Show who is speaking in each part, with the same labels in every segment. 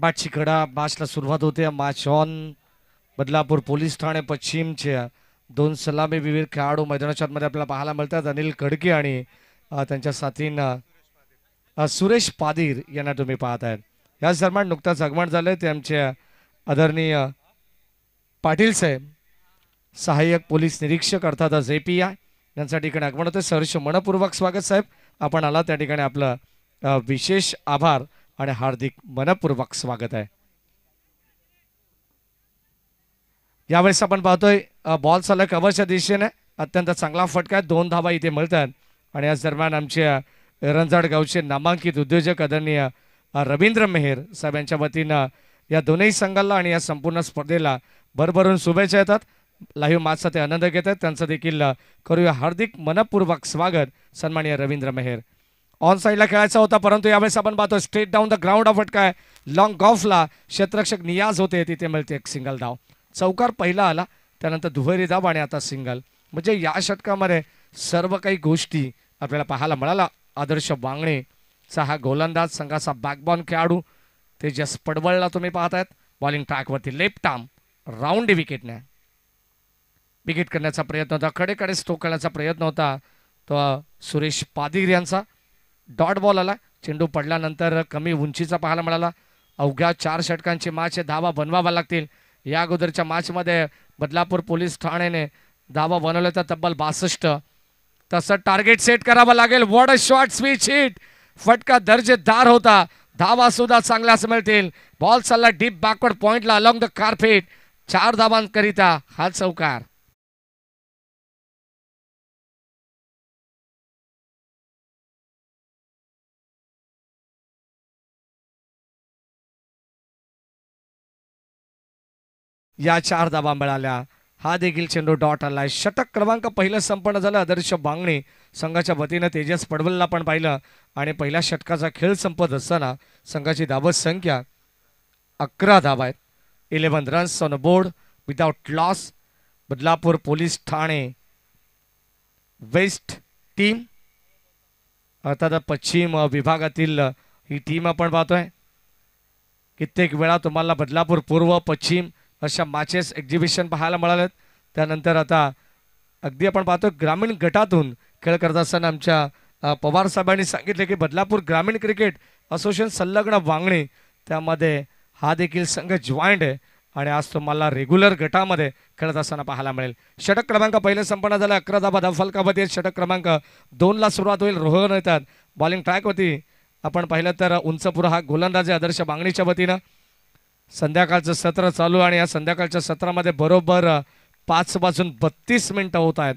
Speaker 1: बाद शिकडा मार्चला सुरुवात होते march on Badlapur police Thane पश्चिमच्या दोन सलामी विविध खेळाडू मध्ये आपल्याला पाहायला मिळतात अनिल खडके आणि त्यांच्या साथीनं सुरेश पादीर यांना तुम्ही पाहत आहेत याच दरम्यान नुकताच आगमन झालं ते आमचे आदरणीय पाटील साहेब सहाय्यक पोलीस निरीक्षक अर्थात जे पी आय यांच्या ठिकाणी आगमन होते सहर्ष मनपूर्वक स्वागत साहेब आपण आला त्या ठिकाणी आपलं विशेष आभार आणि हार्दिक मनपूर्वक स्वागत आहे यावेळेस आपण पाहतोय बॉल सलग अवश्य दिशेने अत्यंत चांगला फटका आहे दोन धावा इथे मिळतात आणि याच दरम्यान आमच्या रंजाड गावचे नामांकित उद्योजक आदरणीय रवींद्र मेहेर साहेब यांच्या वतीनं या दोन्ही संघाला आणि या संपूर्ण स्पर्धेला भरभरून शुभेच्छा येतात लाईव्ह माजचा ते आनंद घेत आहेत त्यांचं देखील करूया हार्दिक मनपूर्वक स्वागत सन्माननीय रवींद्र मेहेर ऑन साईडला खेळायचा होता परंतु यावेळेस आपण पाहतो straight down the ground off काय लॉंग गॉफला क्षेत्रक्षक नियाज होते तिथे मिळते एक सिंगल धाव चौकार पहिला आला त्यानंतर दुहेरी धाव आणि आता सिंगल म्हणजे या षटकामध्ये सर्व काही गोष्टी आपल्याला पाहायला मिळाला आदर्श वांगणेचा हा गोलंदाज संघाचा बॅकबॉन खेळाडू ते जस पडवळला तुम्ही पाहतायत बॉलिंग ट्रॅकवरती लेफ्ट आर्म राऊंड विकेटने विकेट करण्याचा प्रयत्न होता खडेकडे स्टोक करण्याचा प्रयत्न होता तो सुरेश पादिर यांचा डॉट बॉल आला चेंडू पडल्यानंतर कमी उंचीचा पाहायला मिळाला अवघ्या चार षटकांची मॅच धावा बनवावा लागतील या अगोदरच्या मॅचमध्ये बदलापूर पोलीस ठाण्याने धावा बनवल्या तर तब्बल बासष्ट तसं टार्गेट सेट करावं लागेल what a short switch hit फटका दर्जेदार होता धावा सुद्धा चांगल्याच मिळतील बॉल चालला डीप बॅकवर्ड पॉइंटला अलॉंग द
Speaker 2: कार्पेट चार धावांकरिता हा चौकार या चार धाबा मिळाल्या हा देखील चेंडू डॉट आला षटक क्रमांक पहिलं
Speaker 1: संपन्न झालं आदर्श बांगणे संघाच्या वतीनं तेजस पडवलला पण पाहिलं आणि पहिल्या षटकाचा खेळ संपत असताना संघाची धाबत संख्या अकरा धाबा आहेत eleven runs on board without loss Badlapur police Thane west team अर्थात पश्चिम विभागातील ही टीम आपण पाहतोय कित्येक वेळा तुम्हाला बदलापूर पूर्व पश्चिम अशा मॅचेस एक्झिबिशन पाहायला मिळालं त्यानंतर आता अगदी आपण पाहतो ग्रामीण गटातून खेळ करत असताना आमच्या पवार साहेबांनी सांगितले की बदलापूर ग्रामीण क्रिकेट असोसिएशन संलग्न वांगणी त्यामध्ये हा देखील संघ जॉइंट आहे आणि आज तुम्हाला रेग्युलर गटामध्ये खेळत असताना पाहायला मिळेल षटक क्रमांक पहिले संपन्न झाला अकरा धाबा येत षटक क्रमांक दोनला सुरुवात होईल रोहन येतात बॉलिंग ट्रॅक होती आपण पाहिलं तर उंचपुरा हा गोलंदाजे आदर्श बांगणीच्या वतीनं संध्याकाळचं सत्र चालू आणि या संध्याकाळच्या सत्रामध्ये बरोबर पाच वाजून बत्तीस मिनटं होत आहेत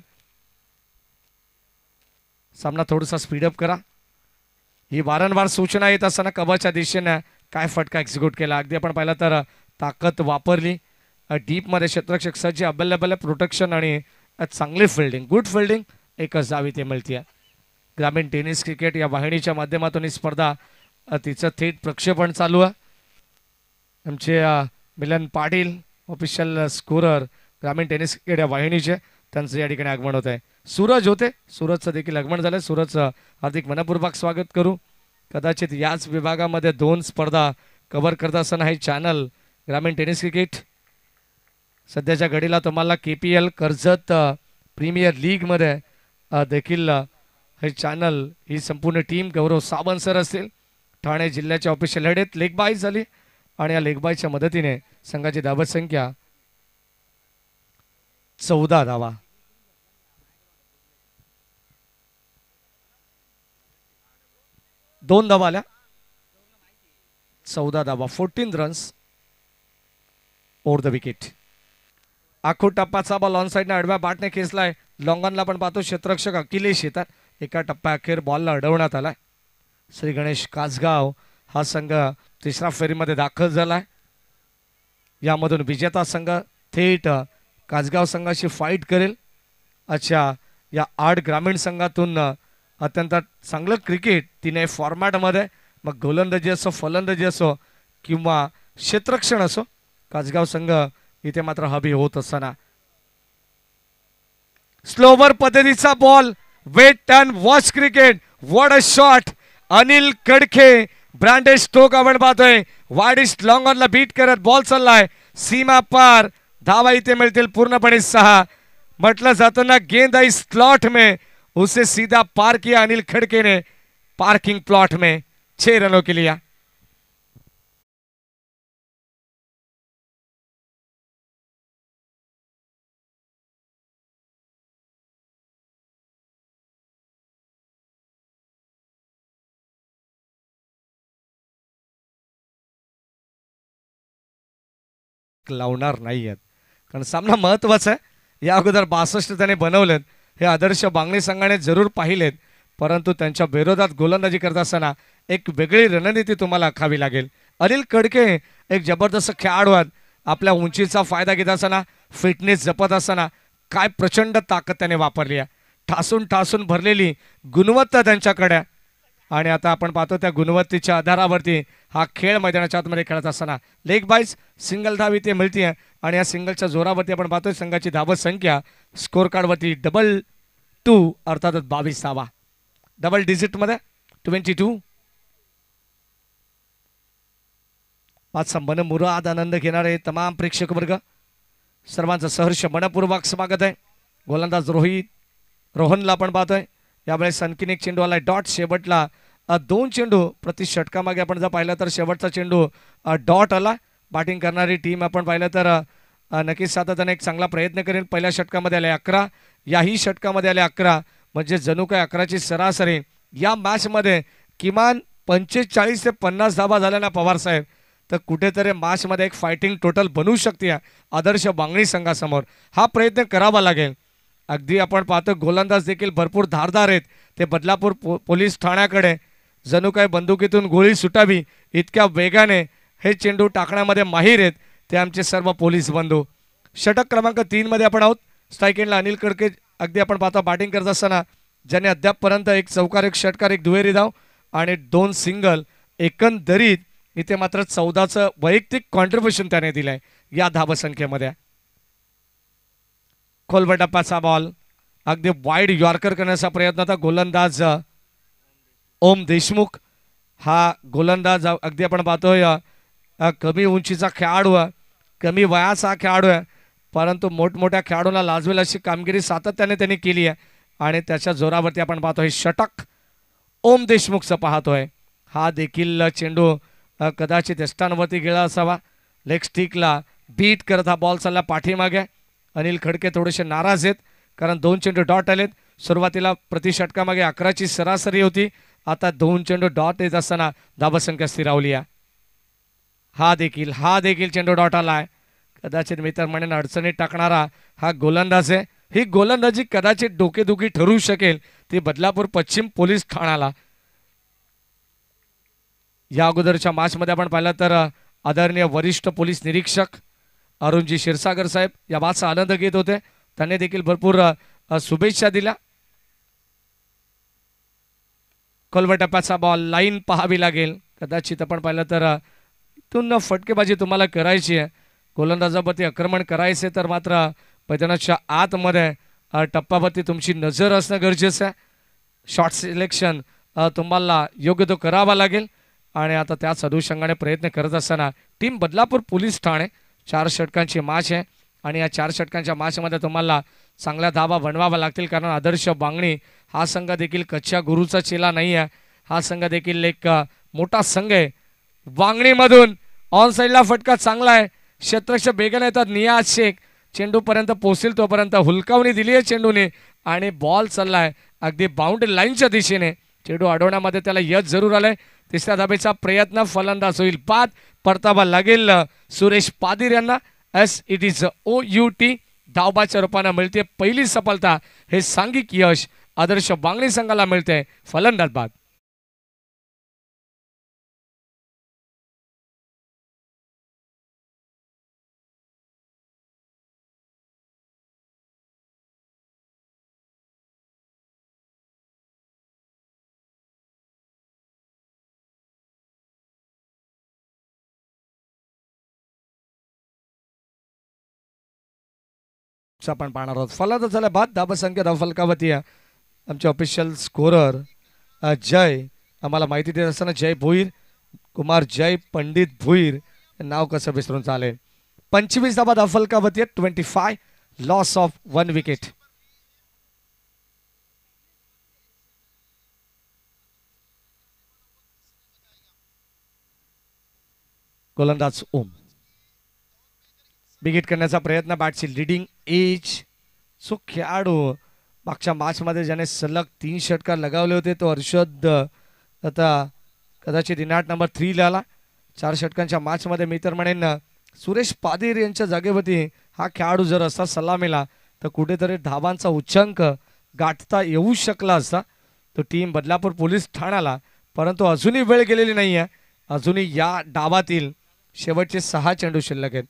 Speaker 1: सामना थोडासा स्पीडअप करा ही वारंवार सूचना येत असताना कवरच्या दिशेनं काय फटका एक्झिक्यूट केला अगदी आपण पाहिलं तर ताकद वापरली डीपमध्ये क्षेत्रक्षक सज्ज अवेलेबल प्रोटेक्शन आणि चांगली फिल्डिंग गुड फिल्डिंग एकच जावी ते मिळते ग्रामीण टेनिस क्रिकेट या वाहिनीच्या माध्यमातून ही स्पर्धा तिचं थेट प्रक्षेपण चालू आहे आमचे मिलन पाटील ऑफिशियल स्कोरर ग्रामीण टेनिस क्रिकेट वाहिनीचे त्यांचं या ठिकाणी आगमन होत आहे सूरज होते सूरजचं देखील आगमन झालं सूरजचं हार्दिक मनपूर्वक स्वागत करू कदाचित याच विभागामध्ये दोन स्पर्धा कव्हर करत असताना हे चॅनल ग्रामीण टेनिस क्रिकेट सध्याच्या घडीला तुम्हाला K P L Karjat premier लीगमध्ये देखील हे चॅनल ही संपूर्ण टीम गौरव सावंत सर असतील ठाणे जिल्ह्याच्या ऑफिशियल हेडेत बाईस झाली आणि या लेगबाईच्या मदतीने संघाची धावत संख्या चौदा धावा दोन धावा आल्या चौदा धावा fourteen runs or the wicket आखो टप्पाचा बॉल ऑन साईडने आडव्या बाटने खेचलाय लॉंगॉनला पण पाहतो क्षेत्ररक्षक अखिलेश येतात एका टप्प्या अखेर बॉलला अडवण्यात आलाय श्री गणेश कासगाव हा संघ तिसऱ्या फेरीमध्ये दाखल झालाय यामधून विजेता संघ थेट काजगाव संघाशी फाईट करेल अच्छा या आठ ग्रामीण संघातून अत्यंत चांगलं क्रिकेट तिने फॉर्मॅटमध्ये मग गोलंदाजी असो फलंदाजी असो किंवा क्षेत्रक्षण असो काजगाव संघ इथे मात्र हबी होत असताना स्लोवर पद्धतीचा ball wait and watch cricket what a shot Anil Kadkhe branded stroke आपण पाहतोय वाडिश लॉंग ला बीट करत बॉल चाललाय सीमा पार धावा इथे मिळतील पूर्णपणे सहा म्हटलं जाताना ना गेंद आई स्लॉट में उसे सीधा पार किया अनिल खड़के ने पार्किंग प्लॉट में
Speaker 2: छे रनों के लिए लावणार नाही आहेत कारण सामना महत्त्वाचा आहे या अगोदर बासष्ट त्याने बनवलेत हे
Speaker 1: आदर्श बांगणी संघाने जरूर पाहिलेत परंतु त्यांच्या विरोधात गोलंदाजी करत असताना एक वेगळी रणनीती तुम्हाला आखावी लागेल अनिल कडके एक जबरदस्त खेळाडू आहेत आपल्या उंचीचा फायदा घेत असताना फिटनेस जपत असताना काय प्रचंड ताकद त्याने वापरली आहे ठासून ठासून भरलेली गुणवत्ता त्यांच्याकडे आणि आता आपण पाहतो त्या गुणवत्तेच्या आधारावरती हा खेळ मैदानाच्या आतमध्ये खेळत असताना लेग बाईज सिंगल धावी ते मिळते आणि या सिंगलच्या जोरावरती आपण पाहतोय संघाची धावत संख्या स्कोर कार्डवरती डबल टू अर्थातच बावीस धावा डबल डिजिटमध्ये ट्वेंटी टू पाच संबंध मुराद आनंद घेणारे तमाम प्रेक्षक वर्ग सर्वांचं सहर्ष मनपूर्वक स्वागत आहे गोलंदाज रोहित रोहनला आपण पाहतोय यावेळेस आणखीन एक चेंडू आलाय डॉट शेवटला दोन चेंडू प्रति षटकामागे आपण जर पाहिलं तर शेवटचा चेंडू डॉट आला बॅटिंग करणारी टीम आपण पाहिलं तर नक्कीच सातत्याने एक चांगला प्रयत्न करेल पहिल्या षटकामध्ये आले अकरा याही षटकामध्ये आले अकरा म्हणजे जणू काय अकराची सरासरी या मॅचमध्ये किमान पंचेचाळीस ते पन्नास धाबा झाल्या ना पवारसाहेब तर कुठेतरी मॅचमध्ये एक फायटिंग टोटल बनवू शकते आदर्श बांगणी संघासमोर हा प्रयत्न करावा लागेल अगदी आपण पाहतो गोलंदाज देखील भरपूर धारदार आहेत ते बदलापूर पो पोलीस ठाण्याकडे जणू काय बंदुकीतून गोळी सुटावी इतक्या वेगाने हे चेंडू टाकण्यामध्ये माहीर आहेत ते आमचे सर्व पोलीस बंधू षटक क्रमांक तीनमध्ये आपण आहोत एंडला अनिल कडके अगदी आपण पाहता बॅटिंग करत असताना ज्याने अद्यापपर्यंत एक चौकार एक षटकार एक दुहेरी धाव आणि दोन सिंगल एकंदरीत इथे मात्र चौदाचं वैयक्तिक कॉन्ट्रीब्युशन त्याने दिलं या धावसंख्येमध्ये खोलबटप्पाचा बॉल अगदी वाईड यॉर्कर करण्याचा प्रयत्न आता गोलंदाज ओम देशमुख हा गोलंदाज अगदी आपण पाहतोय कमी उंचीचा खेळाडू आहे कमी वयाचा हा खेळाडू आहे परंतु मोठमोठ्या खेळाडूला लाजवेल अशी कामगिरी सातत्याने त्यांनी केली आहे आणि त्याच्या जोरावरती आपण पाहतोय षटक ओम देशमुखचं पाहतोय हा देखील चेंडू कदाचित एस्टांवरती गेला असावा लेग स्टिकला बीट करत हा बॉल चालला पाठीमागे अनिल खडके थोडेसे नाराज आहेत कारण दोन चेंडू डॉट आलेत सुरुवातीला प्रतिषटकामागे अकराची सरासरी होती आता दोन चेंडू डॉट येत असताना संख्या स्थिरावली आहे हा देखील हा देखील चेंडू डॉट आला आहे कदाचित मी तर म्हणेन अडचणीत टाकणारा हा गोलंदाज आहे ही गोलंदाजी कदाचित डोकेदुखी ठरू शकेल ती बदलापूर पश्चिम पोलीस ठाण्याला या अगोदरच्या मध्ये आपण पाहिलं तर आदरणीय वरिष्ठ पोलीस निरीक्षक अरुणजी क्षीरसागर साहेब या मॅचचा आनंद घेत होते त्यांनी देखील भरपूर शुभेच्छा दिल्या कोलवटपाचा बॉल लाईन पहावी लागेल कदाचित आपण पाहिलं तर इथून फटकेबाजी तुम्हाला करायची आहे गोलंदाजावरती आक्रमण करायचे तर मात्र मैदानाच्या आतमध्ये टप्पावरती तुमची नजर असणं गरजेचं आहे शॉर्ट सिलेक्शन तुम्हाला योग्य तो करावा लागेल आणि आता त्याच अनुषंगाने प्रयत्न करत असताना टीम बदलापूर पोलीस ठाणे चार षटकांची माच आहे आणि या चार षटकांच्या माचमध्ये तुम्हाला चांगला धाबा बनवावा लागतील कारण आदर्श बांगणी हा संघ देखील कच्च्या गुरुचा चेला नाही आहे हा संघ देखील एक मोठा संघ आहे वांगणीमधून ऑन साईडला फटका चांगला आहे शत्रक्ष बेगन येतात नियाज शेख चेंडूपर्यंत पोहोचेल तोपर्यंत हुलकावणी दिली आहे चेंडूने आणि बॉल चालला आहे अगदी बाउंड्री लाईनच्या दिशेने चेंडू अडवण्यामध्ये त्याला यश जरूर आलंय तिसऱ्या धाबेचा प्रयत्न फलंदाज होईल बाद परतावा लागेल सुरेश पादीर यांना as it is O U T धावबाच्या रूपाने मिळते पहिली सफलता हे सांगिक
Speaker 2: यश आदर्श बांगडी संघाला मिळते फलंदाज बाद आपण पाहणार आहोत फलंदाजाला बाद संख्या धावफलकावती आहे
Speaker 1: आमचे ऑफिशियल स्कोरर जय आम्हाला माहिती देत असताना जय भुईर कुमार जय पंडित भुईर नाव कसं विसरून चाले पंचवीस धाबा अफल का twenty five loss of one wicket गोलंदाज ओम बिगिट करण्याचा प्रयत्न बॅटची लिडिंग एज सो खेळाडू मागच्या मार्चमध्ये ज्याने सलग तीन षटकार लगावले होते तो हर्षद आता कदाचित इनाट नंबर थ्रीला आला चार षटकांच्या मार्चमध्ये मी तर म्हणेन सुरेश पादेर यांच्या जागेवरती हा खेळाडू जर असा मिळाला तर कुठेतरी धाबांचा उच्चांक गाठता येऊ शकला असता तो टीम बदलापूर पोलीस ठाण्याला परंतु अजूनही वेळ गेलेली नाही आहे अजूनही या डावातील शेवटचे सहा चेंडू शिल्लक आहेत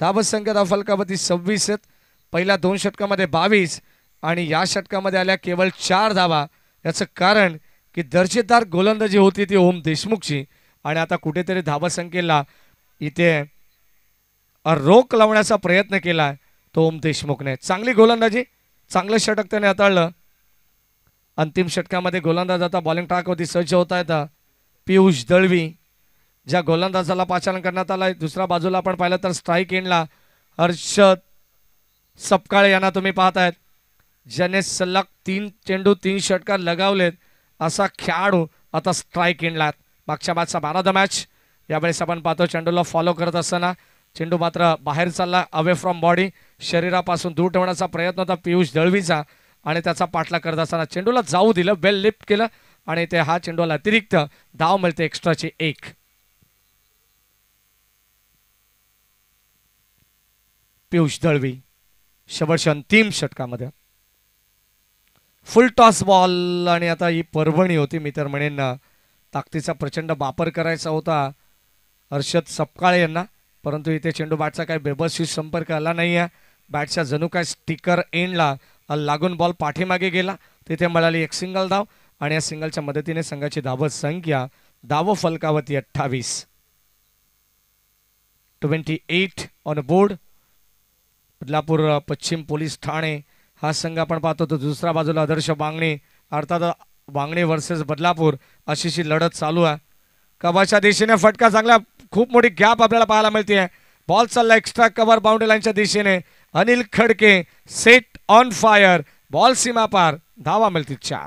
Speaker 1: धाबत संख्या फलकावरती सव्वीस आहेत पहिल्या दोन षटकामध्ये बावीस आणि या षटकामध्ये आल्या केवळ चार धावा याचं कारण की दर्जेदार गोलंदाजी होती ती ओम देशमुखची आणि आता कुठेतरी संख्येला इथे रोख लावण्याचा प्रयत्न केला तो ओम देशमुखने चांगली गोलंदाजी चांगलं षटक त्याने हाताळलं अंतिम षटकामध्ये गोलंदाज आता बॉलिंग ट्रॅकवरती सज्ज होत आहेत पियुष दळवी ज्या गोलंदाजाला पाचारण करण्यात आहे दुसऱ्या बाजूला आपण पाहिलं तर स्ट्राईक एंडला हर्षद सपकाळे यांना तुम्ही पाहतायत ज्याने सलग तीन चेंडू तीन षटकार लगावलेत असा खेळाडू आता स्ट्राईक इनलात मागच्या मॅचचा बाराद मॅच यावेळेस आपण पाहतो चेंडूला फॉलो करत असताना चेंडू मात्र बाहेर चालला अवे फ्रॉम बॉडी शरीरापासून दूर ठेवण्याचा प्रयत्न होता पियुष दळवीचा आणि त्याचा पाठला करत असताना चेंडूला जाऊ दिलं बेल लिफ्ट केलं आणि ते हा चेंडूला अतिरिक्त धाव मिळते एक्स्ट्राचे एक पियुष दळवी शेवटच्या अंतिम षटकामध्ये फुल टॉस बॉल आणि आता ही परभणी होती मी तर म्हणेन ताकदीचा प्रचंड वापर करायचा होता हर्षद सपकाळे यांना परंतु इथे चेंडू बॅटचा काही बेबसशी संपर्क आला नाही आहे बॅटचा जणू काय स्टिकर एंडला लागून बॉल पाठीमागे गेला तिथे मिळाली एक सिंगल धाव आणि या सिंगलच्या मदतीने संघाची धाव संख्या धाव फलकावती अठ्ठावीस twenty eight on board Badlapur पश्चिम पोलीस ठाणे हा संघ आपण पाहतो तर दुसऱ्या बाजूला आदर्श बांगणे अर्थात बांगणे वर्सेस बदलापूर अशीशी लढत चालू आहे कबाच्या दिशेने फटका चांगला खूप मोठी गॅप आपल्याला पाहायला मिळते आहे बॉल चालला एक्स्ट्रा कव्हर बाउंड्री
Speaker 2: लाईनच्या दिशेने Anil Khadke set on fire ball सीमापार धावा मिळतील चार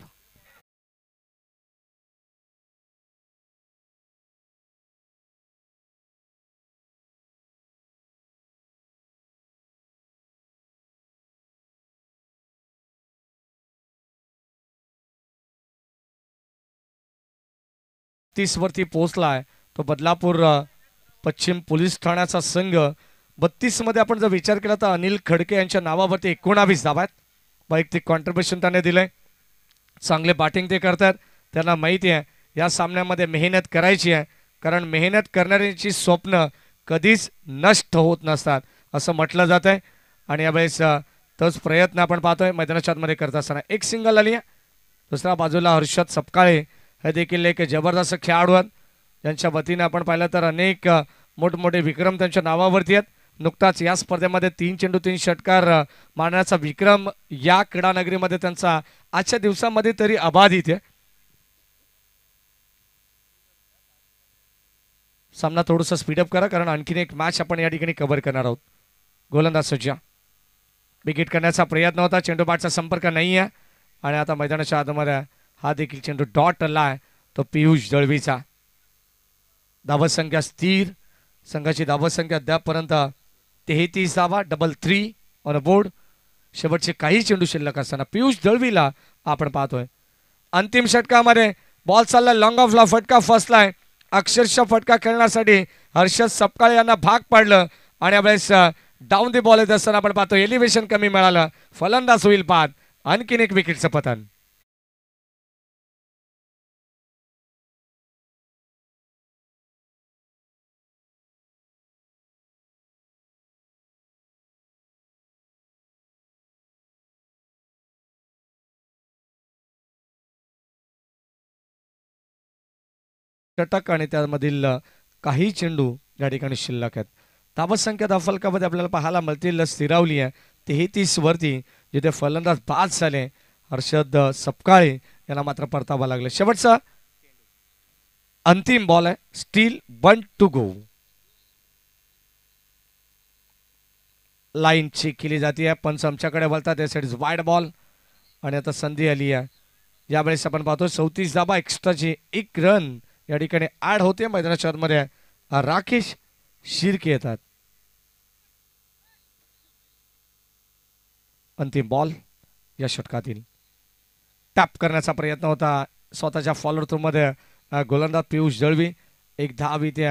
Speaker 2: बत्तीसवरती वरती आहे तो बदलापूर पश्चिम पोलीस ठाण्याचा संघ बत्तीसमध्ये
Speaker 1: आपण जर विचार केला तर अनिल खडके यांच्या नावावरती एकोणावीस धावा आहेत वैयक्तिक कॉन्ट्रिब्युशन त्याने दिलं चांगले बॅटिंग ते करतात त्यांना माहिती आहे या सामन्यामध्ये मेहनत करायची आहे कारण मेहनत करणाऱ्यांची स्वप्न कधीच नष्ट होत नसतात असं म्हटलं जात आहे आणि यावेळेस तोच प्रयत्न आपण पाहतोय मैदानाच्या करत असताना एक सिंगल आली आहे दुसऱ्या बाजूला हर्षद सपकाळे हे देखील एक जबरदस्त खेळाडू आहेत ज्यांच्या वतीने आपण पाहिलं तर अनेक मोठमोठे विक्रम त्यांच्या नावावरती आहेत नुकताच या स्पर्धेमध्ये तीन चेंडू तीन षटकार मारण्याचा विक्रम या क्रीडानगरीमध्ये त्यांचा आजच्या दिवसामध्ये तरी अबाधित आहे सामना थोडस सा स्पीडअप करा कारण आणखीन एक मॅच आपण या ठिकाणी कव्हर करणार आहोत गोलंदाज सज्जा विकेट करण्याचा प्रयत्न होता चेंडू पाठचा संपर्क नाही आहे आणि आता मैदानाच्या आतमध्ये हा देखील चेंडू डॉट हल्ला आहे तो पियुष दळवीचा दावत संख्या स्थिर संघाची दावत संख्या अद्यापपर्यंत तेहतीस धावा double three on a board शेवटचे काही चेंडू शिल्लक असताना पियुष दळवीला आपण पाहतोय अंतिम षटकामध्ये बॉल चालला लॉंग ऑफला फटका फसलाय अक्षरशः फटका खेळण्यासाठी हर्षद सपकाळे यांना भाग पाडलं आणि यावेळेस
Speaker 2: डाऊन दी बॉल येत असताना आपण पाहतो एलिव्हेशन कमी मिळालं फलंदाज होईल पाहत आणखीन एक विकेटचं पतन षटक आणि त्यामधील काही चेंडू या ठिकाणी शिल्लक आहेत ताबत संख्या दाफलकामध्ये आपल्याला पाहायला
Speaker 1: मिळतील स्थिरावली आहे तेहतीस वरती जिथे फलंदाज बाद झाले हर्षद सपकाळे यांना मात्र परतावा लागला शेवटचा अंतिम बॉल आहे स्टील बंट टू गो लाईन चेक केली जाते पंच आमच्याकडे बोलतात इट इज वाईड बॉल आणि आता संधी आली आहे यावेळेस आपण पाहतो चौतीस धाबा एक्स्ट्राची एक रन या ठिकाणी आड होते मैदानाच्या आतमध्ये राकेश शिरके येतात अंतिम बॉल या षटकातील टॅप करण्याचा प्रयत्न होता स्वतःच्या फॉलोअर थ्रूमध्ये गोलंदाज पियुष जळवी एक धाव इथे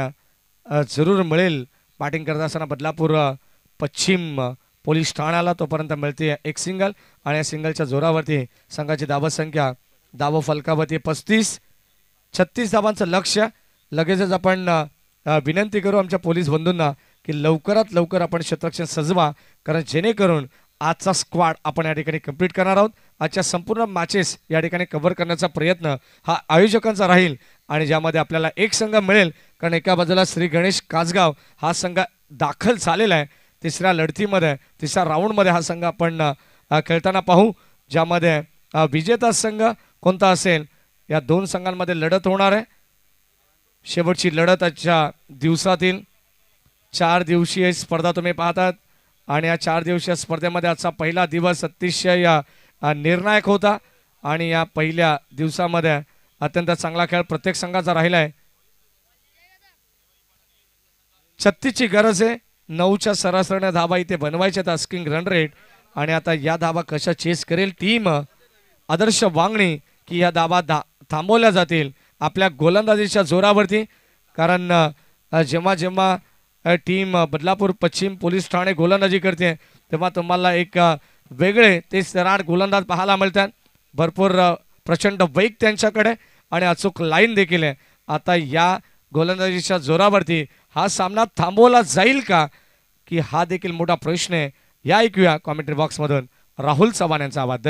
Speaker 1: जरूर मिळेल बॅटिंग करत असताना बदलापूर पश्चिम पोलीस ठाण्याला तोपर्यंत मिळते एक सिंगल आणि या सिंगलच्या जोरावरती संघाची धावसंख्या धाव फलकावरती पस्तीस छत्तीस धावांचं लक्ष लगेचच आपण विनंती करू आमच्या पोलीस बंधूंना की लवकरात लवकर आपण क्षेत्ररक्षण सजवा कारण जेणेकरून आजचा स्क्वाड आपण या ठिकाणी कंप्लीट करणार आहोत आजच्या संपूर्ण मॅचेस या ठिकाणी कव्हर करण्याचा प्रयत्न हा आयोजकांचा राहील आणि ज्यामध्ये आपल्याला एक संघ मिळेल कारण एका बाजूला श्री गणेश काजगाव हा संघ दाखल झालेला आहे तिसऱ्या लढतीमध्ये तिसऱ्या राऊंडमध्ये हा संघ आपण खेळताना पाहू ज्यामध्ये विजेता संघ कोणता असेल या दोन संघांमध्ये लढत होणार आहे शेवटची लढत आजच्या दिवसातील चार दिवसीय स्पर्धा तुम्ही पाहतात आणि या चार दिवसीय स्पर्धेमध्ये आजचा पहिला दिवस अतिशय या निर्णायक होता आणि या पहिल्या दिवसामध्ये अत्यंत चांगला खेळ प्रत्येक संघाचा राहिला आहे छत्तीसची गरज आहे नऊच्या सरासरीने धाबा इथे बनवायचे टास्किंग रन रेट आणि आता या धाबा कशा चेस करेल टीम आदर्श वांगणी की या दावा दा थांबवल्या जातील आपल्या गोलंदाजीच्या जोरावरती कारण जेव्हा जेव्हा टीम बदलापूर पश्चिम पोलीस ठाणे गोलंदाजी करते तेव्हा तुम्हाला एक वेगळे ते सराड गोलंदाज पाहायला मिळतात भरपूर प्रचंड वैक त्यांच्याकडे आणि अचूक लाईन देखील आहे आता या गोलंदाजीच्या जोरावरती हा सामना थांबवला जाईल का की हा देखील मोठा
Speaker 2: प्रश्न आहे या ऐकूया कॉमेंट्री बॉक्समधून राहुल चव्हाण यांचा आवाज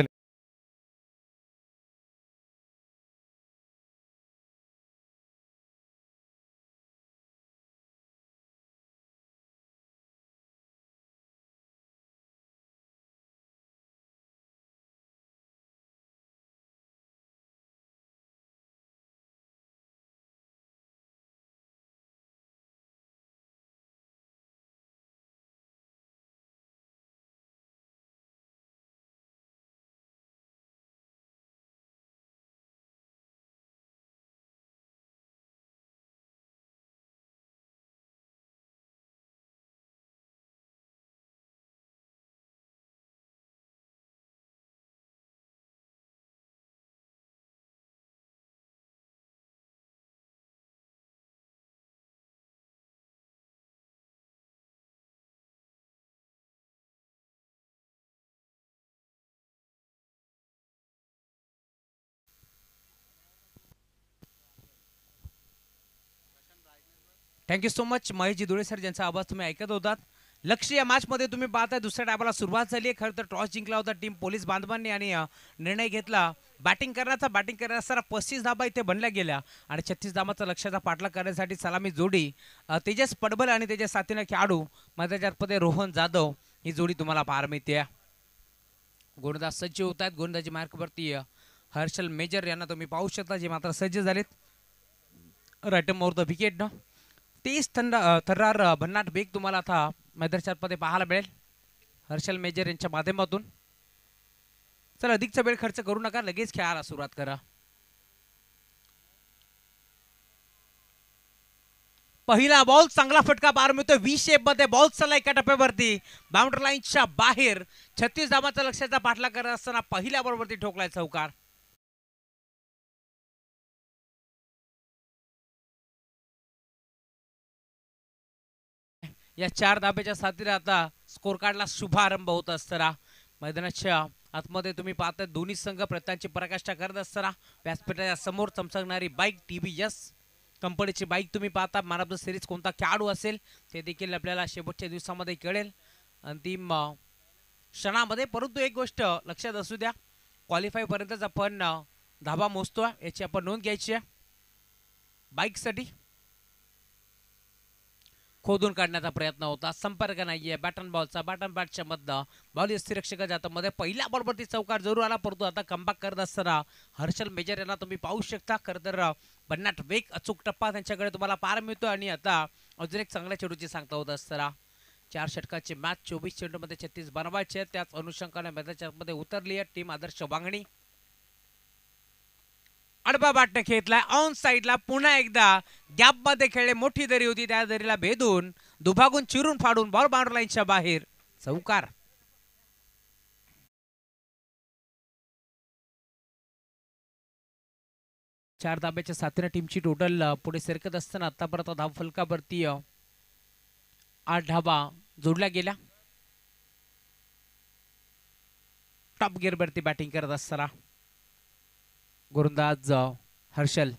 Speaker 3: थँक्यू सो मच महेशजी धुळे सर ज्यांचा आवाज तुम्ही ऐकत होतात लक्ष या मॅच मध्ये तुम्ही पाहताय दुसऱ्या डाबाला सुरुवात झाली आहे खरं तर टॉस जिंकला होता टीम पोलीस बांधवांनी आणि निर्णय घेतला बॅटिंग करण्याचा बॅटिंग करण्याचा पस्तीस धाबा इथे बनल्या गेल्या आणि छत्तीस धाबाचा लक्ष्याचा पाठलाग करण्यासाठी सलामी जोडी तेजस पडबल आणि त्याच्या साथीनं खेळाडू पदे रोहन जाधव ही जोडी तुम्हाला पार मिळते गोंदाज सज्ज होत आहेत गोंदाजी मार्कवरती हर्षल मेजर यांना तुम्ही पाहू शकता जे मात्र सज्ज झालेत रायटम मोर द विकेट ना तीस थंड थर्रार भन्नाट बेग तुम्हाला आता मध्ये पाहायला मिळेल हर्षल मेजर यांच्या माध्यमातून चल अधिकचा वेळ खर्च करू नका लगेच खेळायला सुरुवात करा पहिला बॉल चांगला फटका पार मिळतो वीस शेप मध्ये बॉल चालला एका टप्प्यावरती
Speaker 2: बाउंड्री लाईनच्या बाहेर छत्तीस धावाचा लक्षाचा पाठला करत असताना पहिल्या बॉलवरती ठोकलाय चौकार या चार धाब्याच्या साथीने आता स्कोर
Speaker 3: कार्डला शुभारंभ होत असताना मैदानाच्या आतमध्ये तुम्ही पाहता दोन्ही संघ प्रत्यांची पराकाष्ठा करत असताना व्यासपीठाच्या समोर चमचकणारी बाईक टी व्ही एस कंपनीची बाईक तुम्ही पाहता मॅन ऑफ द सिरीज कोणता खेळाडू असेल ते देखील आपल्याला शेवटच्या दिवसामध्ये कळेल अंतिम क्षणामध्ये परंतु एक गोष्ट लक्षात असू द्या क्वालिफायपर्यंतच आपण धाबा मोजतो याची आपण नोंद घ्यायची आहे बाईकसाठी खोदून काढण्याचा प्रयत्न होता संपर्क नाहीये बॅटन बॉलचा बॅटन बॅटच्या मधनं बॉल जातो मध्ये पहिल्या बॉलवरती चौकार जरूर आला परंतु आता कमबॅक करत असताना हर्षल मेजर यांना तुम्ही पाहू शकता खरं तर भन्नाट वेग अचूक टप्पा त्यांच्याकडे तुम्हाला पार मिळतो आणि आता अजून एक चांगल्या चेडूची सांगता होत असताना चार षटकाची मॅच चोवीस चेंडूमध्ये छत्तीस बनवायचे त्याच अनुषंगाने मैदानाच्या मध्ये उतरली आहे टीम आदर्श वांगणी अडबा बाट ऑन साईडला पुन्हा एकदा गॅपमध्ये खेळले मोठी दरी होती त्या दरीला भेदून दुभागून चिरून फाडून बॉल बाउंड्री लाईनच्या बाहेर
Speaker 2: चौकार चार धाब्याच्या टीम टीमची टोटल पुढे सरकत असताना
Speaker 3: आतापर्यंत धाव फलकावरती आठ धाबा जोडल्या गेल्या टॉप गिअरवरती बॅटिंग करत असताना गोरुंदाज हर्षल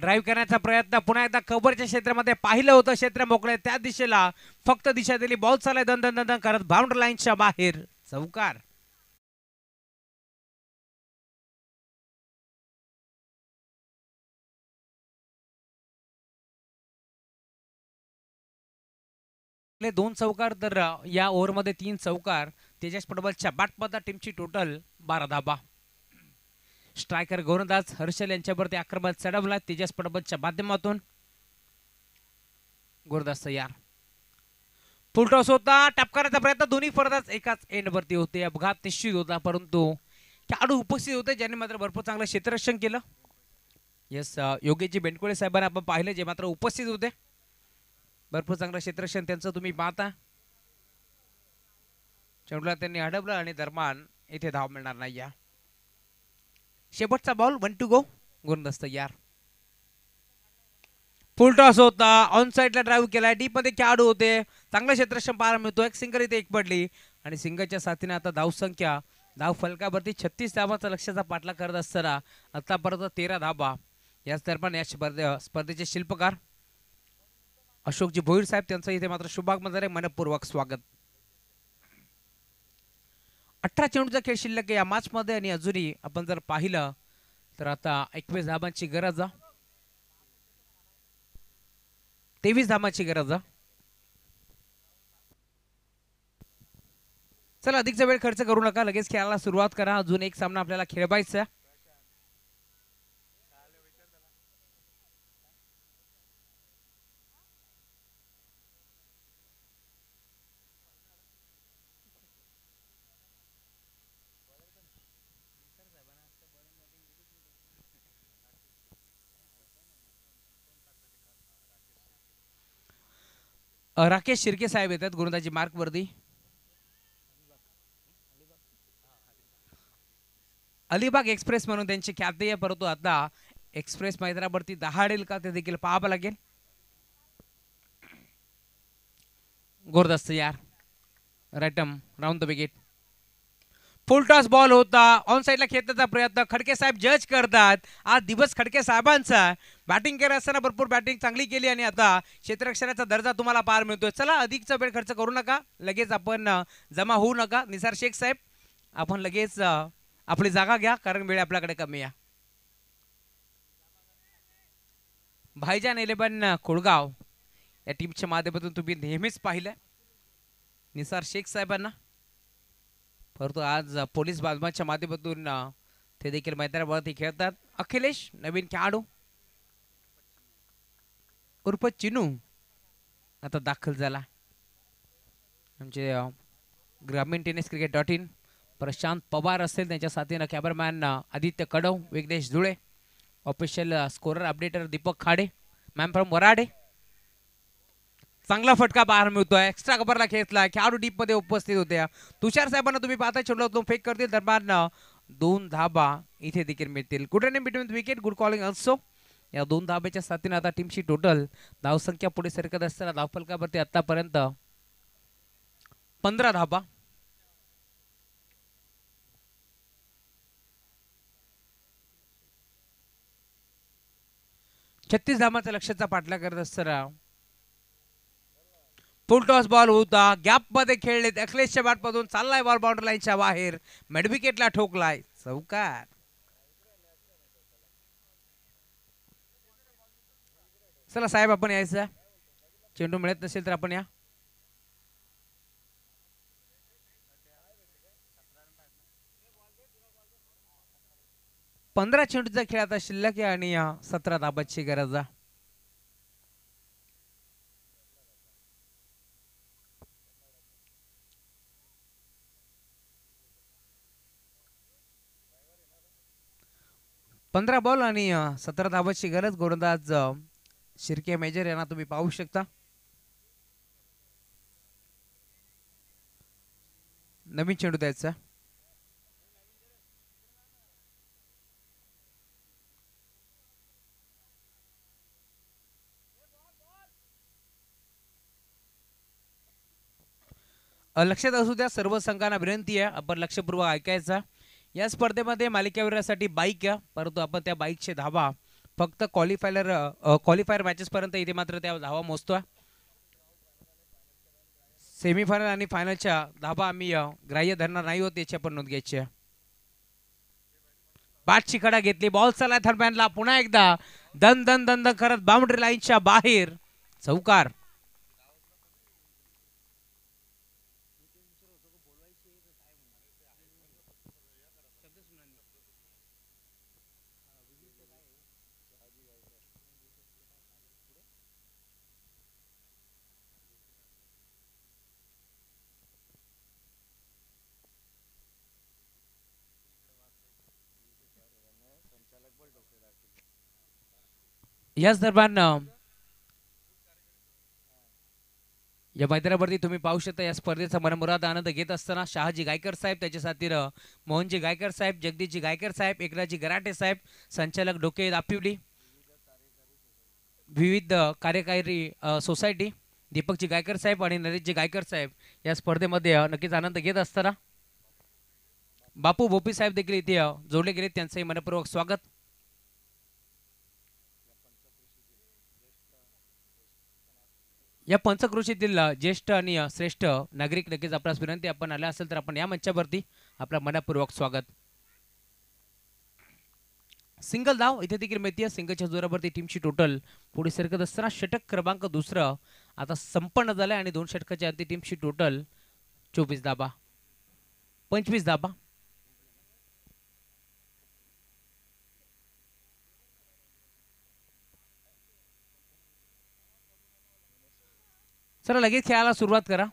Speaker 3: ड्राईव्ह करण्याचा प्रयत्न पुन्हा एकदा कबरच्या क्षेत्रामध्ये पाहिलं होतं क्षेत्र मोकळे त्या दिशेला फक्त दिशा दिली
Speaker 2: बॉल चालाय दन दन दन करत बाउंड्री लाईनच्या बाहेर चौकार दोन चौकार तर या ओव्हरमध्ये तीन चौकार तेजस फुटबॉलच्या बाटपदा टीमची टोटल बारा
Speaker 3: धाबा स्ट्रायकर गोरंदाज हर्षल यांच्यावरती आक्रमण चढवला तेजस पडबतच्या माध्यमातून गोलंदाज तयार फुलटॉस होता टपकारण्याचा प्रयत्न दोन्ही फरदाच एकाच एंडवरती होते अपघात निश्चित होता परंतु खेळाडू उपस्थित होते ज्यांनी मात्र भरपूर चांगलं क्षेत्ररक्षण केलं यस योगेशजी बेंडकुळे साहेबांना आपण पाहिले जे मात्र उपस्थित होते भरपूर चांगलं क्षेत्ररक्षण त्यांचं तुम्ही पाहता चेंडूला त्यांनी अडवलं आणि दरम्यान इथे धाव मिळणार नाही या शेवटचा बॉल वन टू गो गुणदस्त यार फुल टॉस होता ऑन साईडला ड्राईव्ह केला डीप मध्ये खेळाडू होते चांगला क्षेत्रक्षम पार मिळतो एक सिंगर इथे एक पडली आणि सिंगरच्या साथीने आता धाव संख्या धाव फलकावरती छत्तीस धावाचा लक्ष्याचा पाठला करत असताना आतापर्यंत तेरा धाबा या दरम्यान या स्पर्धे स्पर्धेचे शिल्पकार अशोक जी भोईर साहेब त्यांचं इथे मात्र शुभाग मनपूर्वक स्वागत अठरा चेंडूचा खेळ शिल्लक या मध्ये आणि अजूनही आपण जर पाहिलं तर आता एकवीस धाबांची गरज आहे तेवीस धाबांची गरज आहे चला अधिकचा वेळ खर्च करू नका लगेच खेळायला सुरुवात करा अजून एक सामना आपल्याला खेळवायचा राकेश शिर्के साहेब येतात गुरुदाजी मार्क वर्दी अलिबाग एक्सप्रेस म्हणून त्यांची आहे परंतु आता एक्सप्रेस मैदानावरती दहाडेल का ते देखील पाहावं लागेल गोरदास यार रॅटम round the wicket full toss ball होता ऑन साईडला खेळण्याचा प्रयत्न खडके साहेब जज करतात आज दिवस खडके साहेबांचा बॅटिंग केलं असताना भरपूर बॅटिंग चांगली केली आणि आता क्षेत्ररक्षणाचा दर्जा तुम्हाला पार मिळतोय चला अधिकचा वेळ खर्च करू नका लगेच आपण जमा होऊ नका निसार शेख साहेब आपण लगेच आपली जागा घ्या कारण वेळ आपल्याकडे कमी आहे भाईजान इलेवन कुळगाव या टीमच्या माध्यमातून तुम्ही नेहमीच पाहिलं निसार शेख साहेबांना परंतु आज पोलीस बाजमाच्या माध्यमातून ते देखील मैदानावरती खेळतात अखिलेश नवीन खेळाडू उर्फ चिनू आता दाखल झाला आमचे ग्रामीण tennis cricket dot in Prashant Pawar असेल त्यांच्या साथीनं cameraman Aditya Kadav Vighnesh Dhule official scorer updater Deepak Khade ma'am from Varade चांगला फटका बाहेर मिळतोय एक्स्ट्रा कबरला खेळला खेळाडू डीप मध्ये उपस्थित होत्या तुषार साहेबांना तुम्ही पाहता चेडलो तो फेक करतील दरम्यान दोन धाबा इथे देखील मिळतील good run between wicket good calling असो या दोन धाब्याच्या साथीने आता टीमची टोटल धावसंख्या पुढे सरकत असताना धावफलकावरती आतापर्यंत पंधरा धाबा छत्तीस धाबाच्या लक्षाचा पाठला करत असताना फुल टॉस बॉल होता गॅप मध्ये खेळलेत अखिलेशच्या बॅटमधून चाललाय बॉल बाउंड्री लाईनच्या बाहेर मेडविकेटला ठोकलाय चौकार चला साहेब आपण यायचा चेंडू मिळत नसेल तर आपण या पंधरा चेंडूचा खेळ आता शिल्लक आहे आणि या सतरा दाबाची गरज आहे पंधरा बॉल आणि सतरा धाबाची गरज गोरंदाज शिर्के मेजर यांना तुम्ही पाहू शकता नवीन चेंडू द्यायचा लक्षात असू द्या सर्व संघांना विनंती आहे आपण लक्षपूर्वक ऐकायचा या स्पर्धेमध्ये मालिकावीरासाठी बाईक आहे परंतु आपण त्या बाईकचे धावा फक्त क्वालिफायर क्वालिफायर पर्यंत इथे मात्र त्या धावा मोजतो सेमीफायनल आणि फायनलच्या धाबा आम्ही ग्राह्य धरणार नाही होत याच्या पण नोंद घ्यायची बाद शिकडा घेतली बॉल चालला थर्मॅनला पुन्हा एकदा दन दन दन दन करत बाउंड्री लाईनच्या बाहेर चौकार याच दरम्यान या मैदानावरती तुम्ही पाहू शकता या स्पर्धेचा मनमुराद आनंद घेत असताना शहाजी गायकर साहेब त्याच्या साथीर मोहनजी गायकर साहेब जगदीशजी गायकर साहेब एकनाथजी गराटे साहेब संचालक डोके दापिवली विविध कार्यकारी सोसायटी दीपकजी गायकर साहेब आणि नरेशजी गायकर साहेब या स्पर्धेमध्ये नक्कीच आनंद घेत असताना बापू भोपी साहेब देखील इथे जोडले गेले त्यांचंही मनपूर्वक स्वागत या पंचकृषीतील ज्येष्ठ आणि श्रेष्ठ नागरिक नक्कीच आपल्यास विनंती आपण आल्या असेल तर आपण या मंचावरती आपला मनापूर्वक स्वागत सिंगल धाव इथे देखील माहिती आहे सिंगलच्या जोरावरती टीमची टोटल पुढे सरकत असताना षटक क्रमांक दुसरं आता संपन्न झालं आणि दोन षटकाच्या अंती टीमची टोटल चोवीस धाबा पंचवीस धाबा चला लगेच खेळायला सुरुवात करा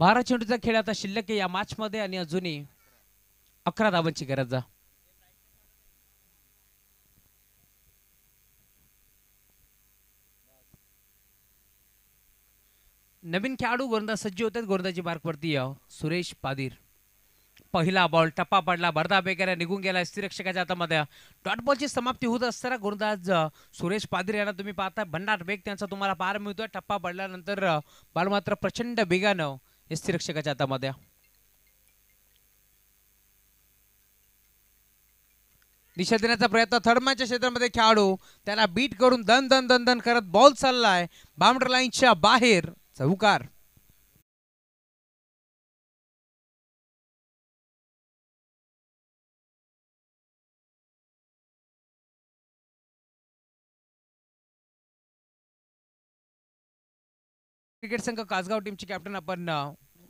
Speaker 3: बारा चेंडूचा खेळ आता शिल्लक या मॅच मध्ये आणि अजूनही अकरा धावांची गरज आहे नवीन खेळाडू गोंदा सज्ज होतात गोंदाची मार्कवरती याव सुरेश पादीर पहिला बॉल टप्पा पडला बर्दा बेगऱ्या निघून गेला स्त्रीरक्षकाच्या हातामध्ये डॉट बॉलची समाप्ती होत असताना गोंदाज सुरेश पादीर यांना तुम्ही पाहता भन्नाट बेग त्यांचा तुम्हाला पार मिळतोय टप्पा पडल्यानंतर बाल मात्र प्रचंड बेगानं यष्टीरक्षकाच्या हातामध्ये दिशा देण्याचा प्रयत्न थर्डमॅनच्या क्षेत्रामध्ये खेळाडू त्याला बीट करून दन दन दन दन करत बॉल चाललाय बाउंड्री लाईनच्या
Speaker 2: बाहेर चौकार क्रिकेट संघ कासगाव टीमची कॅप्टन आपण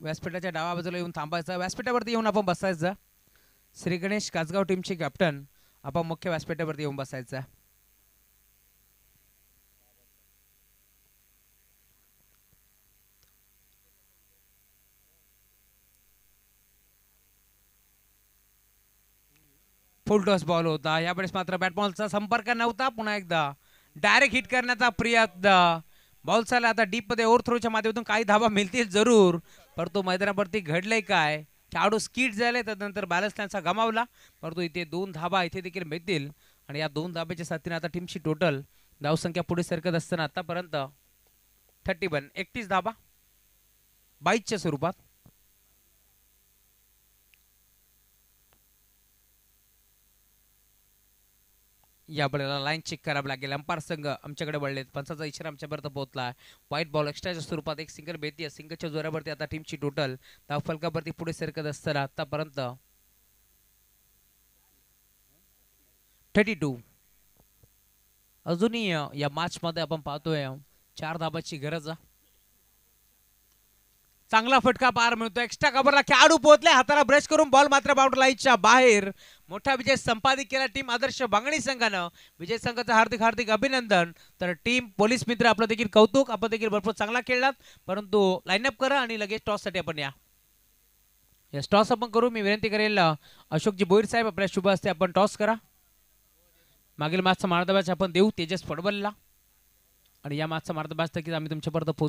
Speaker 2: व्यासपीठाच्या डावा बाजूला येऊन थांबायचं व्यासपीठावरती
Speaker 3: येऊन आपण बसायचं श्री गणेश कासगाव टीमची कॅप्टन आपण मुख्य व्यासपीठावरती येऊन बसायचं फुल टॉस बॉल होता यावेळेस मात्र बॅट बॉलचा संपर्क नव्हता पुन्हा एकदा डायरेक्ट हिट करण्याचा प्रयत्न बॉल चालला आता डीपमध्ये ओव्हर थ्रोच्या माध्यमातून काही धाबा मिळतील जरूर परंतु मैदानावरती घडलंय काय खेळाडू स्किट झाले त्यानंतर बॅलन्स त्यांचा गमावला परंतु इथे दोन धाबा इथे देखील मिळतील आणि या दोन धाब्याच्या साथीने आता टीमची टोटल धावसंख्या पुढे सरकत असताना आतापर्यंत थर्टी वन एकतीस धाबा बाईसच्या स्वरूपात या बळीला लाईन चेक करावं लागेल अंपार संघ आमच्याकडे वळले पंचाचा इशारा आमच्यापर्यंत पोहोचला व्हाईट बॉल एक्स्ट्राच्या स्वरूपात एक सिंगल बेती आहे सिंगलच्या जोरावरती आता टीमची टोटल दहा फलकावरती पुढे सरकत असताना आतापर्यंत थर्टी टू अजूनही या मॅच मध्ये आपण पाहतोय चार धाबाची गरज आहे चांगला फटका पार मिळतो एक्स्ट्रा कबरला खेळाडू पोहोचले हाताला ब्रश करून बॉल मात्र बाउंड्रीच्या बाहेर मोठा विजय संपादित केला टीम आदर्श बांगणी संघानं विजय संघाचं हार्दिक हार्दिक अभिनंदन तर टीम पोलीस मित्र आपलं देखील कौतुक आपण देखील भरपूर चांगला खेळलात परंतु अप करा आणि लगेच टॉससाठी आपण या या टॉस आपण करू मी विनंती करेल अशोकजी बोईर साहेब आपल्या शुभ असते आपण टॉस करा मागील
Speaker 2: मागचा मार्दबाज आपण देऊ तेजस फुटबॉलला आणि या मागचा मार्दबाज तर की आम्ही तुमच्यापर्यंत पोहोचू